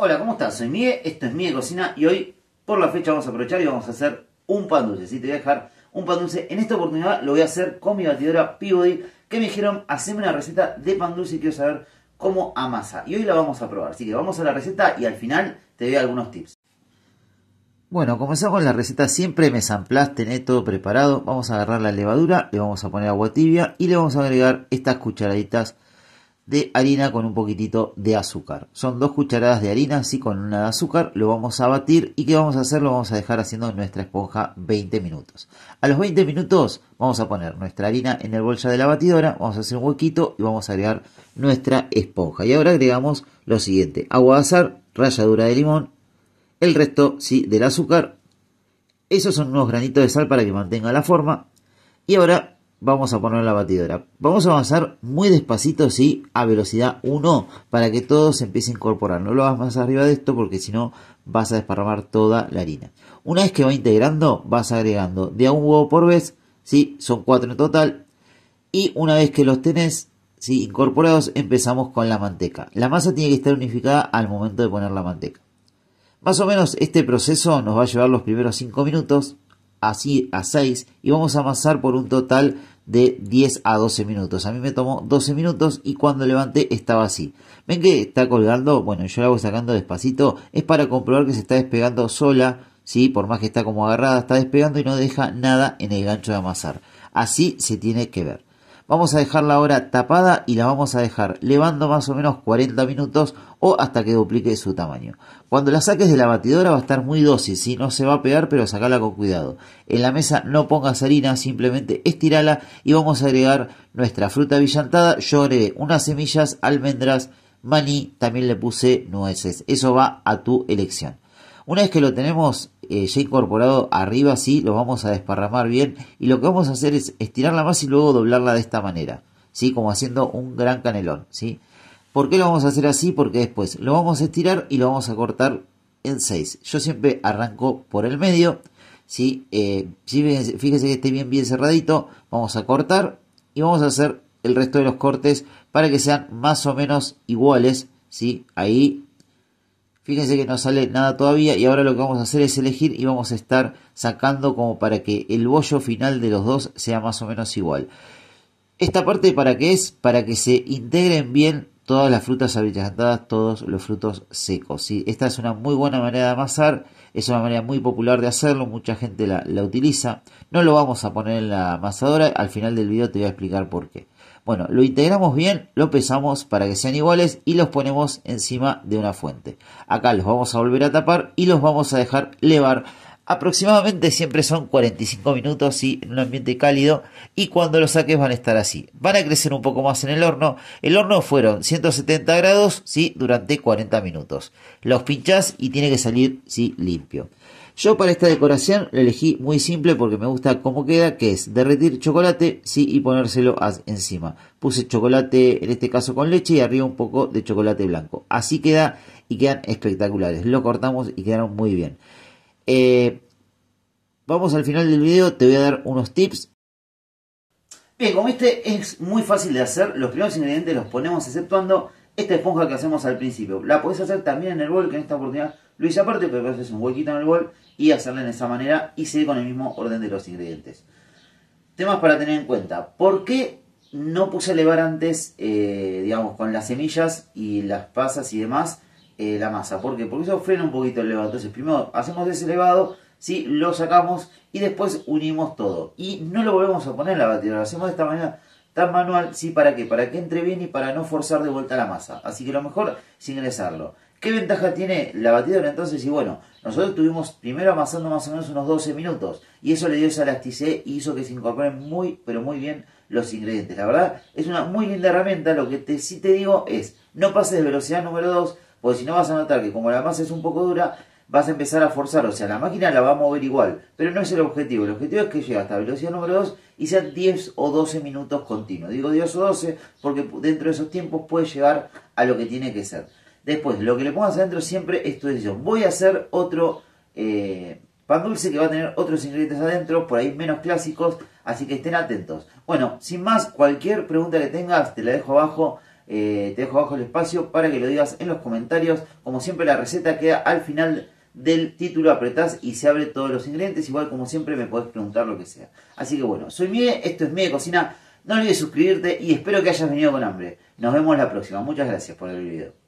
Hola, ¿cómo estás? Soy Mie, esto es Miguel Cocina y hoy por la fecha vamos a aprovechar y vamos a hacer un pan dulce. ¿sí? te voy a dejar un pan dulce, en esta oportunidad lo voy a hacer con mi batidora Peabody que me dijeron, haceme una receta de pan dulce y quiero saber cómo amasa. Y hoy la vamos a probar, así que vamos a la receta y al final te doy algunos tips. Bueno, comenzamos con la receta siempre me samplás, tenés todo preparado. Vamos a agarrar la levadura, le vamos a poner agua tibia y le vamos a agregar estas cucharaditas de harina con un poquitito de azúcar. Son dos cucharadas de harina, así con una de azúcar, lo vamos a batir y ¿qué vamos a hacer? Lo vamos a dejar haciendo nuestra esponja 20 minutos. A los 20 minutos vamos a poner nuestra harina en el bolsa de la batidora, vamos a hacer un huequito y vamos a agregar nuestra esponja. Y ahora agregamos lo siguiente, agua de azar, ralladura de limón, el resto sí, del azúcar. Esos son unos granitos de sal para que mantenga la forma. Y ahora vamos a poner la batidora. Vamos a avanzar muy despacito, sí, a velocidad 1 para que todo se empiece a incorporar. No lo hagas más arriba de esto porque si no vas a desparramar toda la harina. Una vez que va integrando, vas agregando de a un huevo por vez, sí, son 4 en total. Y una vez que los tenés ¿sí? incorporados, empezamos con la manteca. La masa tiene que estar unificada al momento de poner la manteca. Más o menos este proceso nos va a llevar los primeros 5 minutos así a 6 y vamos a avanzar por un total de 10 a 12 minutos. A mí me tomó 12 minutos y cuando levanté estaba así. ¿Ven que está colgando? Bueno, yo la voy sacando despacito. Es para comprobar que se está despegando sola. ¿sí? Por más que está como agarrada, está despegando y no deja nada en el gancho de amasar. Así se tiene que ver. Vamos a dejarla ahora tapada y la vamos a dejar levando más o menos 40 minutos o hasta que duplique su tamaño. Cuando la saques de la batidora va a estar muy dócil, si no se va a pegar, pero sacala con cuidado. En la mesa no pongas harina, simplemente estirala y vamos a agregar nuestra fruta avillantada. Yo agregué unas semillas, almendras, maní, también le puse nueces. Eso va a tu elección. Una vez que lo tenemos eh, ya incorporado arriba, sí, lo vamos a desparramar bien y lo que vamos a hacer es estirarla más y luego doblarla de esta manera, ¿sí? Como haciendo un gran canelón, ¿sí? ¿Por qué lo vamos a hacer así? Porque después lo vamos a estirar y lo vamos a cortar en 6. Yo siempre arranco por el medio, ¿sí? Eh, fíjense, que esté bien, bien cerradito, vamos a cortar y vamos a hacer el resto de los cortes para que sean más o menos iguales, ¿sí? Ahí Fíjense que no sale nada todavía y ahora lo que vamos a hacer es elegir y vamos a estar sacando como para que el bollo final de los dos sea más o menos igual. Esta parte para qué es? Para que se integren bien todas las frutas abrillantadas, todos los frutos secos. Esta es una muy buena manera de amasar, es una manera muy popular de hacerlo, mucha gente la, la utiliza. No lo vamos a poner en la amasadora, al final del video te voy a explicar por qué. Bueno, lo integramos bien, lo pesamos para que sean iguales y los ponemos encima de una fuente. Acá los vamos a volver a tapar y los vamos a dejar levar Aproximadamente siempre son 45 minutos en un ambiente cálido y cuando los saques van a estar así. Van a crecer un poco más en el horno. El horno fueron 170 grados ¿sí? durante 40 minutos. Los pinchás y tiene que salir limpio. Yo para esta decoración la elegí muy simple porque me gusta cómo queda, que es derretir chocolate sí, y ponérselo encima. Puse chocolate, en este caso con leche, y arriba un poco de chocolate blanco. Así queda y quedan espectaculares. Lo cortamos y quedaron muy bien. Eh, vamos al final del video, te voy a dar unos tips. Bien, como viste, es muy fácil de hacer. Los primeros ingredientes los ponemos exceptuando esta esponja que hacemos al principio. La podés hacer también en el bol, que en esta oportunidad lo hice aparte, pero haces un huequito en el bol y hacerla en esa manera y seguir con el mismo orden de los ingredientes. Temas para tener en cuenta. ¿Por qué no puse elevar antes, eh, digamos, con las semillas y las pasas y demás? Eh, la masa. ¿Por Porque eso frena un poquito el elevado. Entonces, primero hacemos ese elevado, lo sacamos y después unimos todo. Y no lo volvemos a poner en la batidora, lo hacemos de esta manera tan manual, ¿sí? ¿Para qué? Para que entre bien y para no forzar de vuelta la masa. Así que lo mejor es ingresarlo. ¿Qué ventaja tiene la batidora entonces? Y bueno, nosotros estuvimos primero amasando más o menos unos 12 minutos y eso le dio esa elasticidad y hizo que se incorporen muy, pero muy bien los ingredientes. La verdad, es una muy linda herramienta. Lo que te, sí te digo es, no pases de velocidad número 2, porque si no vas a notar que como la masa es un poco dura, vas a empezar a forzar. O sea, la máquina la va a mover igual, pero no es el objetivo. El objetivo es que llegue hasta velocidad número 2 y sea 10 o 12 minutos continuos. Digo 10 o 12 porque dentro de esos tiempos puede llegar a lo que tiene que ser. Después, lo que le pongas adentro siempre es tu decisión. Voy a hacer otro eh, pan dulce que va a tener otros ingredientes adentro, por ahí menos clásicos, así que estén atentos. Bueno, sin más, cualquier pregunta que tengas, te la dejo abajo eh, te dejo abajo el espacio para que lo digas en los comentarios. Como siempre la receta queda al final del título, apretás y se abre todos los ingredientes. Igual como siempre me podés preguntar lo que sea. Así que bueno, soy Mie, esto es Mie Cocina. No olvides suscribirte y espero que hayas venido con hambre. Nos vemos la próxima. Muchas gracias por el video.